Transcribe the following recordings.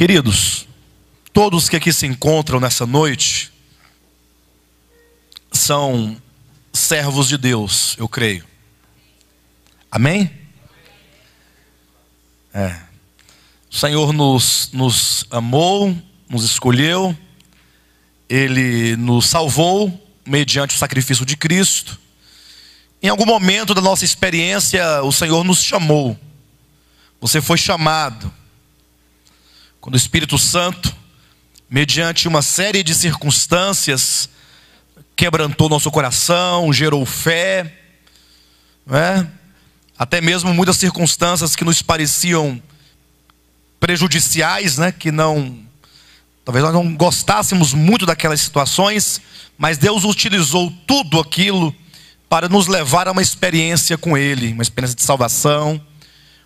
Queridos, todos que aqui se encontram nessa noite são servos de Deus, eu creio. Amém? É. O Senhor nos, nos amou, nos escolheu, Ele nos salvou mediante o sacrifício de Cristo. Em algum momento da nossa experiência, o Senhor nos chamou. Você foi chamado quando o Espírito Santo, mediante uma série de circunstâncias, quebrantou nosso coração, gerou fé, é? até mesmo muitas circunstâncias que nos pareciam prejudiciais, né? que não. Talvez nós não gostássemos muito daquelas situações, mas Deus utilizou tudo aquilo para nos levar a uma experiência com Ele, uma experiência de salvação,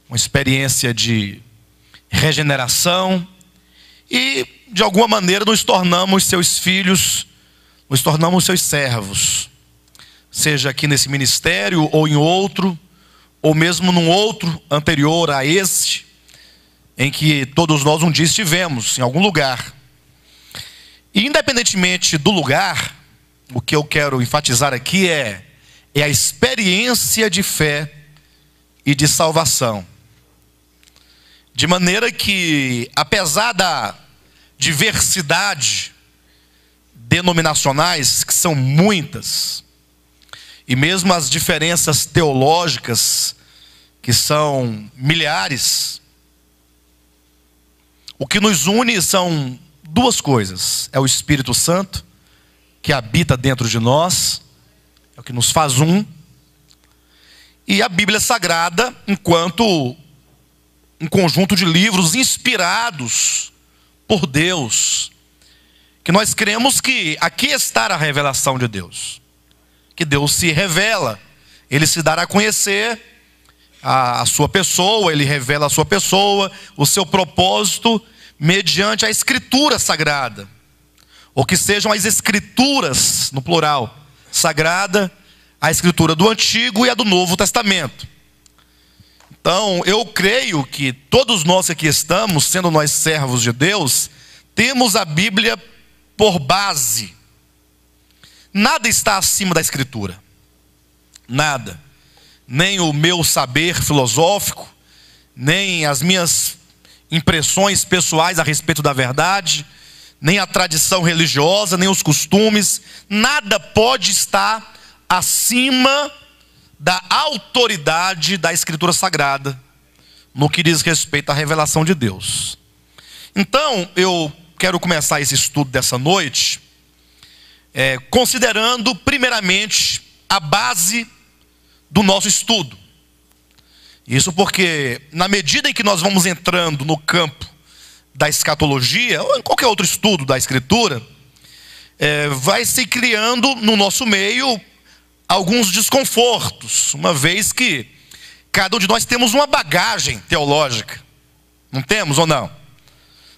uma experiência de regeneração e, de alguma maneira, nos tornamos seus filhos, nos tornamos seus servos, seja aqui nesse ministério ou em outro, ou mesmo num outro anterior a este, em que todos nós um dia estivemos, em algum lugar. E, independentemente do lugar, o que eu quero enfatizar aqui é, é a experiência de fé e de salvação de maneira que, apesar da diversidade denominacionais, que são muitas, e mesmo as diferenças teológicas, que são milhares, o que nos une são duas coisas: é o Espírito Santo, que habita dentro de nós, é o que nos faz um, e a Bíblia Sagrada, enquanto um conjunto de livros inspirados por Deus, que nós cremos que aqui está a revelação de Deus, que Deus se revela, ele se dará a conhecer a, a sua pessoa, ele revela a sua pessoa, o seu propósito, mediante a escritura sagrada, ou que sejam as escrituras, no plural, sagrada, a escritura do Antigo e a do Novo Testamento. Então, eu creio que todos nós que aqui estamos, sendo nós servos de Deus, temos a Bíblia por base. Nada está acima da Escritura. Nada. Nem o meu saber filosófico, nem as minhas impressões pessoais a respeito da verdade, nem a tradição religiosa, nem os costumes, nada pode estar acima da autoridade da Escritura Sagrada no que diz respeito à revelação de Deus. Então, eu quero começar esse estudo dessa noite é, considerando, primeiramente, a base do nosso estudo. Isso porque, na medida em que nós vamos entrando no campo da escatologia, ou em qualquer outro estudo da Escritura, é, vai se criando no nosso meio alguns desconfortos, uma vez que cada um de nós temos uma bagagem teológica. Não temos ou não?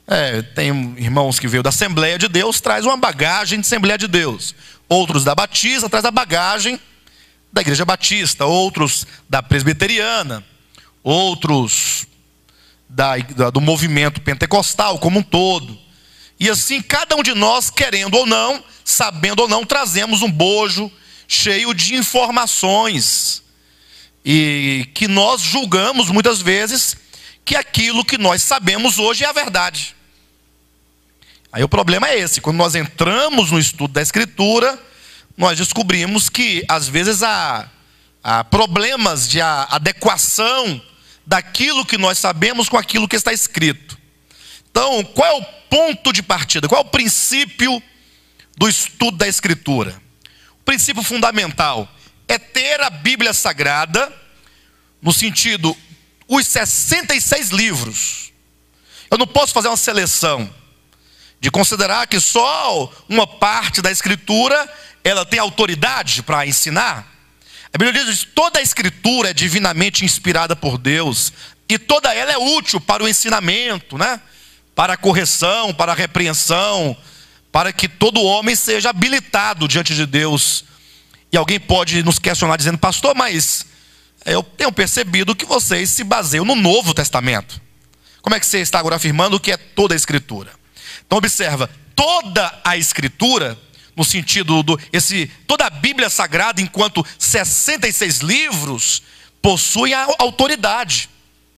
É, tem irmãos que veio da Assembleia de Deus, traz uma bagagem de Assembleia de Deus. Outros da Batista, traz a bagagem da Igreja Batista. Outros da Presbiteriana. Outros da, da, do movimento pentecostal como um todo. E assim, cada um de nós, querendo ou não, sabendo ou não, trazemos um bojo cheio de informações e que nós julgamos muitas vezes que aquilo que nós sabemos hoje é a verdade. Aí o problema é esse, quando nós entramos no estudo da Escritura, nós descobrimos que às vezes há, há problemas de adequação daquilo que nós sabemos com aquilo que está escrito. Então, qual é o ponto de partida? Qual é o princípio do estudo da Escritura? princípio fundamental é ter a Bíblia Sagrada, no sentido, os 66 livros. Eu não posso fazer uma seleção de considerar que só uma parte da Escritura ela tem autoridade para ensinar. A Bíblia diz que toda a Escritura é divinamente inspirada por Deus e toda ela é útil para o ensinamento, né? para a correção, para a repreensão, para que todo homem seja habilitado diante de Deus. E alguém pode nos questionar dizendo, pastor, mas eu tenho percebido que vocês se baseiam no Novo Testamento. Como é que você está agora afirmando que é toda a Escritura? Então observa, toda a Escritura, no sentido do esse toda a Bíblia Sagrada, enquanto 66 livros possuem a autoridade.